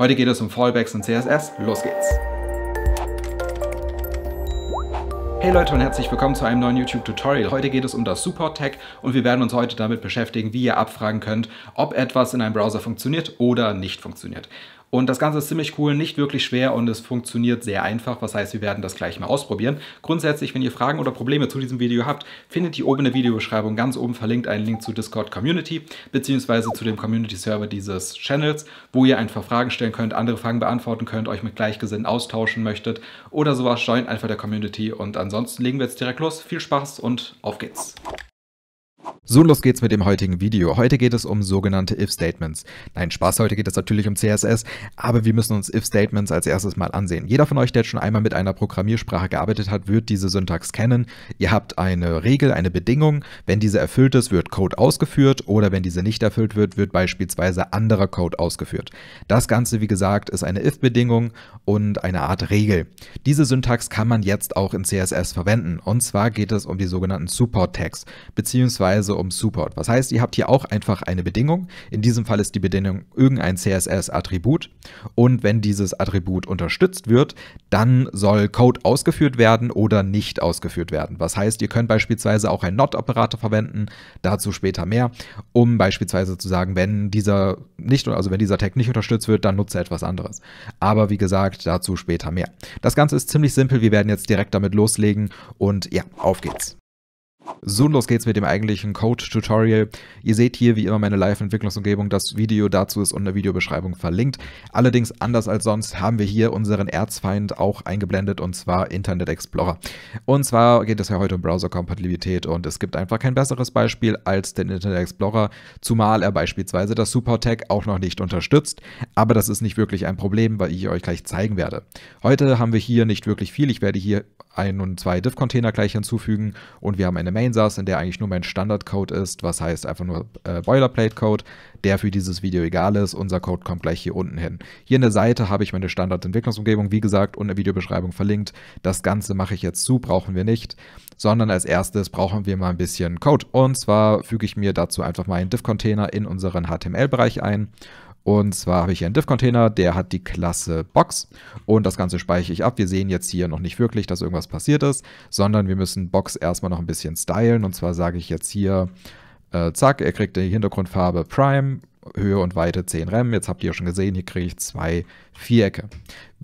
Heute geht es um Fallbacks und CSS. Los geht's! Hey Leute und herzlich willkommen zu einem neuen YouTube-Tutorial. Heute geht es um das Support-Tag und wir werden uns heute damit beschäftigen, wie ihr abfragen könnt, ob etwas in einem Browser funktioniert oder nicht funktioniert. Und das Ganze ist ziemlich cool, nicht wirklich schwer und es funktioniert sehr einfach. Was heißt, wir werden das gleich mal ausprobieren. Grundsätzlich, wenn ihr Fragen oder Probleme zu diesem Video habt, findet ihr oben in der Videobeschreibung ganz oben verlinkt einen Link zu Discord Community beziehungsweise zu dem Community Server dieses Channels, wo ihr einfach Fragen stellen könnt, andere Fragen beantworten könnt, euch mit Gleichgesinnten austauschen möchtet oder sowas. Joint einfach der Community und ansonsten legen wir jetzt direkt los. Viel Spaß und auf geht's. So, los geht's mit dem heutigen Video. Heute geht es um sogenannte If-Statements. Nein, Spaß, heute geht es natürlich um CSS, aber wir müssen uns If-Statements als erstes mal ansehen. Jeder von euch, der jetzt schon einmal mit einer Programmiersprache gearbeitet hat, wird diese Syntax kennen. Ihr habt eine Regel, eine Bedingung. Wenn diese erfüllt ist, wird Code ausgeführt oder wenn diese nicht erfüllt wird, wird beispielsweise anderer Code ausgeführt. Das Ganze, wie gesagt, ist eine If-Bedingung und eine Art Regel. Diese Syntax kann man jetzt auch in CSS verwenden. Und zwar geht es um die sogenannten Support-Tags, beziehungsweise Weise um Support. Was heißt, ihr habt hier auch einfach eine Bedingung. In diesem Fall ist die Bedingung irgendein CSS-Attribut. Und wenn dieses Attribut unterstützt wird, dann soll Code ausgeführt werden oder nicht ausgeführt werden. Was heißt, ihr könnt beispielsweise auch einen Not-Operator verwenden, dazu später mehr, um beispielsweise zu sagen, wenn dieser nicht, also wenn dieser Tag nicht unterstützt wird, dann nutze etwas anderes. Aber wie gesagt, dazu später mehr. Das Ganze ist ziemlich simpel. Wir werden jetzt direkt damit loslegen und ja, auf geht's. So, los geht's mit dem eigentlichen Code-Tutorial. Ihr seht hier wie immer meine Live-Entwicklungsumgebung. Das Video dazu ist unter der Videobeschreibung verlinkt. Allerdings, anders als sonst, haben wir hier unseren Erzfeind auch eingeblendet, und zwar Internet Explorer. Und zwar geht es ja heute um Browser-Kompatibilität und es gibt einfach kein besseres Beispiel als den Internet Explorer, zumal er beispielsweise das Super-Tag auch noch nicht unterstützt. Aber das ist nicht wirklich ein Problem, weil ich euch gleich zeigen werde. Heute haben wir hier nicht wirklich viel. Ich werde hier ein und zwei Div-Container gleich hinzufügen und wir haben eine Main-SAS, in der eigentlich nur mein Standard-Code ist, was heißt einfach nur äh, Boilerplate-Code, der für dieses Video egal ist. Unser Code kommt gleich hier unten hin. Hier in der Seite habe ich meine Standard-Entwicklungsumgebung, wie gesagt, und eine Videobeschreibung verlinkt. Das Ganze mache ich jetzt zu, brauchen wir nicht, sondern als erstes brauchen wir mal ein bisschen Code. Und zwar füge ich mir dazu einfach mal einen Div-Container in unseren HTML-Bereich ein und zwar habe ich hier einen Div-Container, der hat die Klasse Box und das Ganze speichere ich ab. Wir sehen jetzt hier noch nicht wirklich, dass irgendwas passiert ist, sondern wir müssen Box erstmal noch ein bisschen stylen. Und zwar sage ich jetzt hier, äh, zack, er kriegt die Hintergrundfarbe Prime, Höhe und Weite 10 Rem. Jetzt habt ihr schon gesehen, hier kriege ich zwei Vierecke.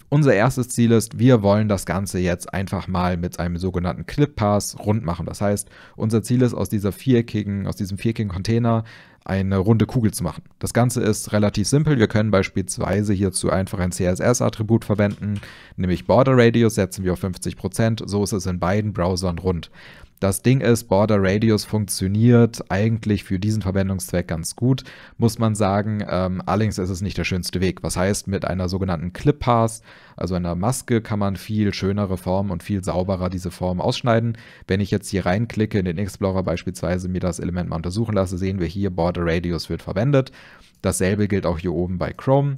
Unser erstes Ziel ist, wir wollen das Ganze jetzt einfach mal mit einem sogenannten Clip Pass rund machen. Das heißt, unser Ziel ist aus dieser viereckigen, aus diesem viereckigen Container eine runde Kugel zu machen. Das Ganze ist relativ simpel. Wir können beispielsweise hierzu einfach ein CSS-Attribut verwenden, nämlich Border Radius setzen wir auf 50%. So ist es in beiden Browsern rund. Das Ding ist, Border Radius funktioniert eigentlich für diesen Verwendungszweck ganz gut, muss man sagen. Ähm, allerdings ist es nicht der schönste Weg. Was heißt, mit einer sogenannten Clip Pass, also einer Maske, kann man viel schönere Formen und viel sauberer diese Formen ausschneiden. Wenn ich jetzt hier reinklicke in den Explorer beispielsweise, mir das Element mal untersuchen lasse, sehen wir hier, Border Radius wird verwendet. Dasselbe gilt auch hier oben bei Chrome.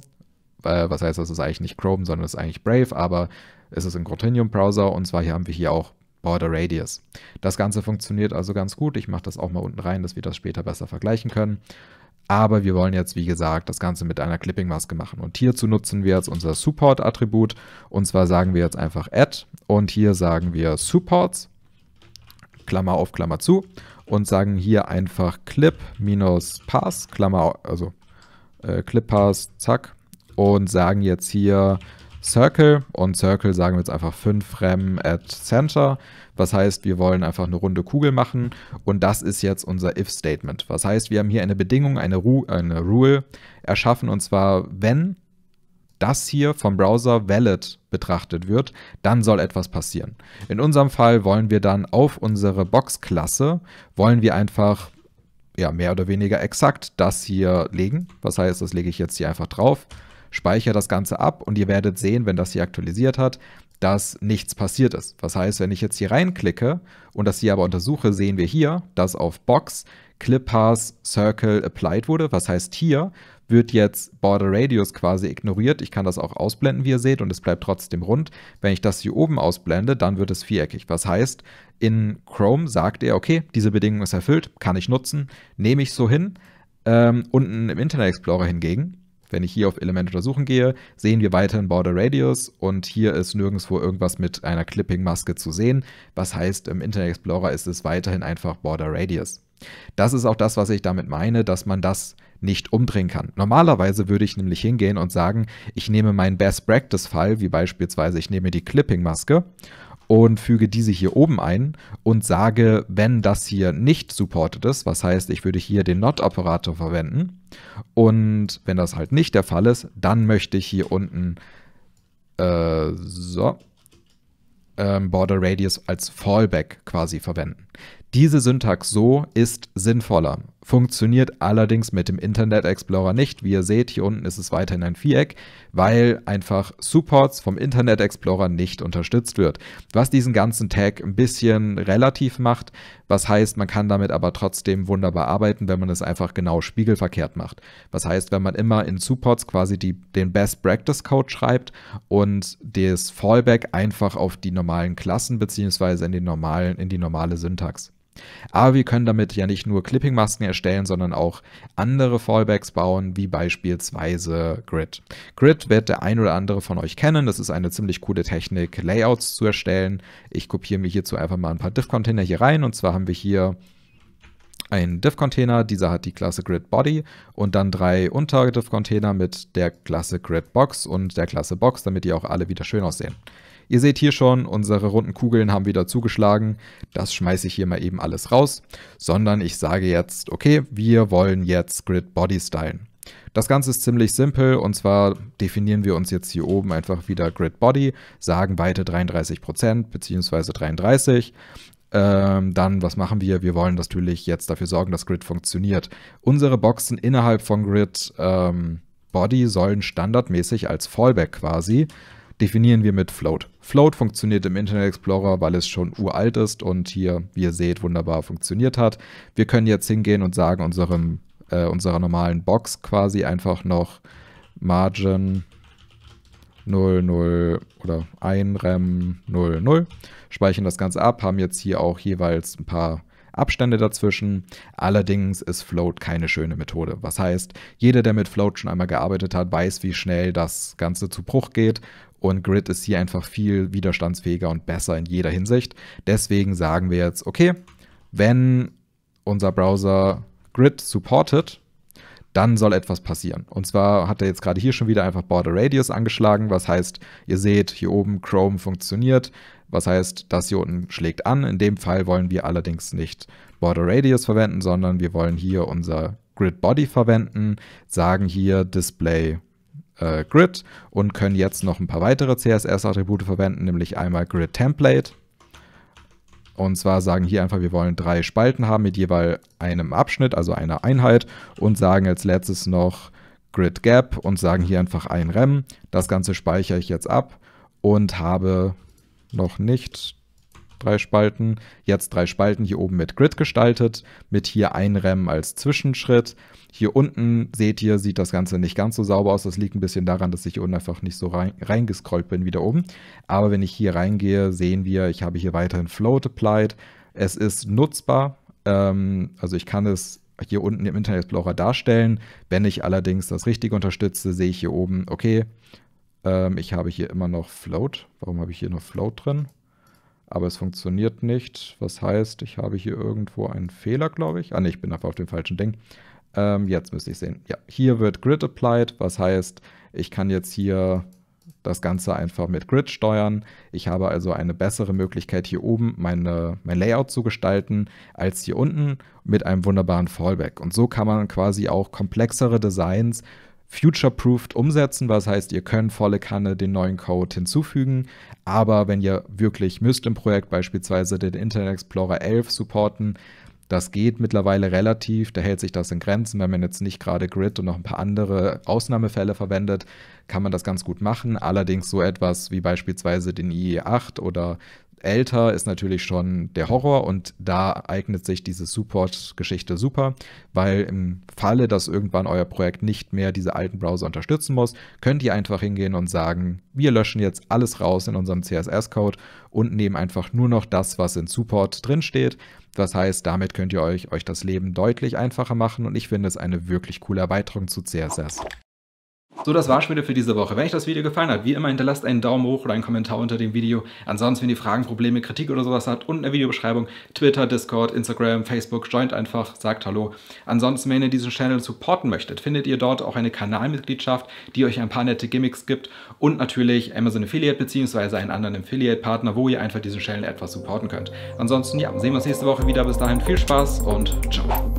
Äh, was heißt, das ist eigentlich nicht Chrome, sondern es ist eigentlich Brave, aber es ist ein Quaternium-Browser und zwar hier haben wir hier auch Border Radius. Das Ganze funktioniert also ganz gut. Ich mache das auch mal unten rein, dass wir das später besser vergleichen können. Aber wir wollen jetzt, wie gesagt, das Ganze mit einer Clipping-Maske machen. Und hierzu nutzen wir jetzt unser Support-Attribut. Und zwar sagen wir jetzt einfach Add. Und hier sagen wir Supports, Klammer auf, Klammer zu. Und sagen hier einfach Clip minus Pass, Klammer, also äh, Clip Pass, zack. Und sagen jetzt hier Circle und Circle sagen wir jetzt einfach 5 rem at center. Was heißt, wir wollen einfach eine runde Kugel machen und das ist jetzt unser if-Statement. Was heißt, wir haben hier eine Bedingung, eine, Ru eine Rule erschaffen und zwar, wenn das hier vom Browser valid betrachtet wird, dann soll etwas passieren. In unserem Fall wollen wir dann auf unsere Box-Klasse, wollen wir einfach ja, mehr oder weniger exakt das hier legen. Was heißt, das lege ich jetzt hier einfach drauf speichere das Ganze ab und ihr werdet sehen, wenn das hier aktualisiert hat, dass nichts passiert ist. Was heißt, wenn ich jetzt hier reinklicke und das hier aber untersuche, sehen wir hier, dass auf Box Clip Pass Circle applied wurde. Was heißt hier, wird jetzt Border Radius quasi ignoriert. Ich kann das auch ausblenden, wie ihr seht, und es bleibt trotzdem rund. Wenn ich das hier oben ausblende, dann wird es viereckig. Was heißt, in Chrome sagt er, okay, diese Bedingung ist erfüllt, kann ich nutzen, nehme ich so hin. Ähm, unten im Internet Explorer hingegen wenn ich hier auf Element untersuchen gehe, sehen wir weiterhin Border Radius und hier ist nirgendwo irgendwas mit einer Clipping-Maske zu sehen. Was heißt, im Internet Explorer ist es weiterhin einfach Border Radius. Das ist auch das, was ich damit meine, dass man das nicht umdrehen kann. Normalerweise würde ich nämlich hingehen und sagen, ich nehme meinen Best Practice-Fall, wie beispielsweise ich nehme die Clipping-Maske und füge diese hier oben ein und sage, wenn das hier nicht supported ist, was heißt, ich würde hier den Not-Operator verwenden und wenn das halt nicht der Fall ist, dann möchte ich hier unten äh, so ähm, Border Radius als Fallback quasi verwenden. Diese Syntax so ist sinnvoller funktioniert allerdings mit dem Internet Explorer nicht. Wie ihr seht, hier unten ist es weiterhin ein Viereck, weil einfach Supports vom Internet Explorer nicht unterstützt wird. Was diesen ganzen Tag ein bisschen relativ macht, was heißt, man kann damit aber trotzdem wunderbar arbeiten, wenn man es einfach genau spiegelverkehrt macht. Was heißt, wenn man immer in Supports quasi die, den Best Practice Code schreibt und das Fallback einfach auf die normalen Klassen bzw. in, in die normale Syntax. Aber wir können damit ja nicht nur Clipping-Masken erstellen, sondern auch andere Fallbacks bauen, wie beispielsweise Grid. Grid wird der ein oder andere von euch kennen. Das ist eine ziemlich coole Technik, Layouts zu erstellen. Ich kopiere mir hierzu einfach mal ein paar Diff-Container hier rein. Und zwar haben wir hier einen Div-Container, dieser hat die Klasse Grid Body und dann drei Unter-Div-Container mit der Klasse Grid Box und der Klasse Box, damit die auch alle wieder schön aussehen. Ihr seht hier schon, unsere runden Kugeln haben wieder zugeschlagen. Das schmeiße ich hier mal eben alles raus, sondern ich sage jetzt, okay, wir wollen jetzt Grid Body stylen. Das Ganze ist ziemlich simpel und zwar definieren wir uns jetzt hier oben einfach wieder Grid Body, sagen Weite 33% bzw. 33. Ähm, dann, was machen wir? Wir wollen natürlich jetzt dafür sorgen, dass Grid funktioniert. Unsere Boxen innerhalb von Grid ähm, Body sollen standardmäßig als Fallback quasi definieren wir mit Float. Float funktioniert im Internet Explorer, weil es schon uralt ist und hier, wie ihr seht, wunderbar funktioniert hat. Wir können jetzt hingehen und sagen unserem, äh, unserer normalen Box quasi einfach noch Margin 00 oder einrem 00, speichern das Ganze ab, haben jetzt hier auch jeweils ein paar Abstände dazwischen. Allerdings ist Float keine schöne Methode. Was heißt, jeder, der mit Float schon einmal gearbeitet hat, weiß, wie schnell das Ganze zu Bruch geht. Und Grid ist hier einfach viel widerstandsfähiger und besser in jeder Hinsicht. Deswegen sagen wir jetzt, okay, wenn unser Browser Grid supportet, dann soll etwas passieren. Und zwar hat er jetzt gerade hier schon wieder einfach Border Radius angeschlagen, was heißt, ihr seht hier oben, Chrome funktioniert, was heißt, das hier unten schlägt an. In dem Fall wollen wir allerdings nicht Border Radius verwenden, sondern wir wollen hier unser Grid Body verwenden, sagen hier Display äh, Grid und können jetzt noch ein paar weitere CSS-Attribute verwenden, nämlich einmal Grid Template. Und zwar sagen hier einfach, wir wollen drei Spalten haben mit jeweils einem Abschnitt, also einer Einheit und sagen als letztes noch Grid Gap und sagen hier einfach ein Rem. Das Ganze speichere ich jetzt ab und habe noch nicht. Drei Spalten. Jetzt drei Spalten hier oben mit Grid gestaltet, mit hier einremmen als Zwischenschritt. Hier unten seht ihr, sieht das Ganze nicht ganz so sauber aus. Das liegt ein bisschen daran, dass ich hier unten einfach nicht so rein, reingescrollt bin wie da oben. Aber wenn ich hier reingehe, sehen wir, ich habe hier weiterhin Float applied. Es ist nutzbar. Ähm, also ich kann es hier unten im Internet Explorer darstellen. Wenn ich allerdings das Richtige unterstütze, sehe ich hier oben, okay, ähm, ich habe hier immer noch Float. Warum habe ich hier noch Float drin? Aber es funktioniert nicht. Was heißt, ich habe hier irgendwo einen Fehler, glaube ich. Ah, ne, ich bin einfach auf dem falschen Ding. Ähm, jetzt müsste ich sehen. Ja, hier wird Grid applied. Was heißt, ich kann jetzt hier das Ganze einfach mit Grid steuern. Ich habe also eine bessere Möglichkeit, hier oben meine, mein Layout zu gestalten, als hier unten mit einem wunderbaren Fallback. Und so kann man quasi auch komplexere Designs future-proofed umsetzen, was heißt, ihr könnt volle Kanne den neuen Code hinzufügen, aber wenn ihr wirklich müsst im Projekt beispielsweise den Internet Explorer 11 supporten, das geht mittlerweile relativ, da hält sich das in Grenzen. Wenn man jetzt nicht gerade Grid und noch ein paar andere Ausnahmefälle verwendet, kann man das ganz gut machen. Allerdings so etwas wie beispielsweise den IE8 oder älter ist natürlich schon der Horror und da eignet sich diese Support-Geschichte super, weil im Falle, dass irgendwann euer Projekt nicht mehr diese alten Browser unterstützen muss, könnt ihr einfach hingehen und sagen, wir löschen jetzt alles raus in unserem CSS-Code und nehmen einfach nur noch das, was in Support drinsteht. Das heißt, damit könnt ihr euch, euch das Leben deutlich einfacher machen und ich finde es eine wirklich coole Erweiterung zu CSS. So, das war's schon wieder für diese Woche. Wenn euch das Video gefallen hat, wie immer hinterlasst einen Daumen hoch oder einen Kommentar unter dem Video. Ansonsten, wenn ihr Fragen, Probleme, Kritik oder sowas habt, unten in der Videobeschreibung Twitter, Discord, Instagram, Facebook, joint einfach, sagt Hallo. Ansonsten, wenn ihr diesen Channel supporten möchtet, findet ihr dort auch eine Kanalmitgliedschaft, die euch ein paar nette Gimmicks gibt und natürlich Amazon Affiliate bzw. einen anderen Affiliate-Partner, wo ihr einfach diesen Channel etwas supporten könnt. Ansonsten, ja, sehen wir uns nächste Woche wieder. Bis dahin viel Spaß und ciao.